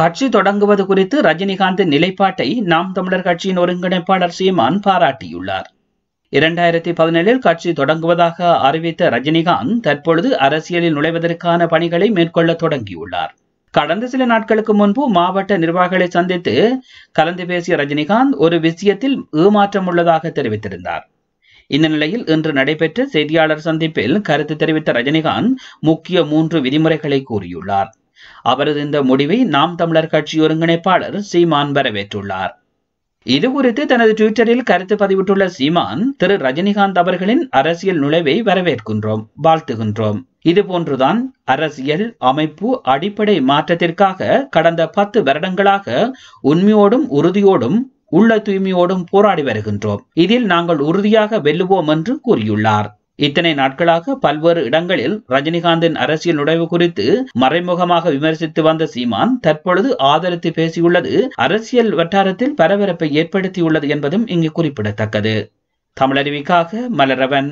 கட்சி தொடங்குவது குறித்து ரஜினிகாந்தின் நிலைப்பாட்டை நாம் தமிழர் கட்சியின் ஒருங்கிணைப்பாளர் சீமான் பாராட்டியுள்ளார் இரண்டாயிரத்தி பதினேழில் கட்சி தொடங்குவதாக அறிவித்த ரஜினிகாந்த் தற்பொழுது அரசியலில் நுழைவதற்கான பணிகளை மேற்கொள்ள தொடங்கியுள்ளார் கடந்த சில நாட்களுக்கு முன்பு மாவட்ட நிர்வாகிகளை சந்தித்து கலந்து பேசிய ரஜினிகாந்த் ஒரு விஷயத்தில் ஏமாற்றம் உள்ளதாக தெரிவித்திருந்தார் இந்த நிலையில் இன்று நடைபெற்ற செய்தியாளர் சந்திப்பில் கருத்து தெரிவித்த ரஜினிகாந்த் முக்கிய மூன்று விதிமுறைகளை கூறியுள்ளார் அவரது இந்த முடிவை நாம் தமிழர் கட்சி ஒருங்கிணைப்பாளர் சீமான் வரவேற்றுள்ளார் இது குறித்து தனது டுவிட்டரில் கருத்து பதிவிட்டுள்ள சீமான் திரு ரஜினிகாந்த் அவர்களின் அரசியல் நுழைவை வரவேற்கின்றோம் வாழ்த்துகின்றோம் இதுபோன்றுதான் அரசியல் அமைப்பு அடிப்படை மாற்றத்திற்காக கடந்த பத்து வருடங்களாக உண்மையோடும் உறுதியோடும் உள்ள தூய்மையோடும் போராடி வருகின்றோம் இதில் நாங்கள் உறுதியாக வெல்லுவோம் என்று கூறியுள்ளார் இத்தனை நாட்களாக பல்வேறு இடங்களில் ரஜினிகாந்தின் அரசியல் நுழைவு குறித்து மறைமுகமாக விமர்சித்து வந்த சீமான் தற்பொழுது ஆதரித்து பேசியுள்ளது அரசியல் வட்டாரத்தில் பரபரப்பை ஏற்படுத்தியுள்ளது என்பதும் இங்கு குறிப்பிடத்தக்கது தமிழறிவிக்காக மலரவன்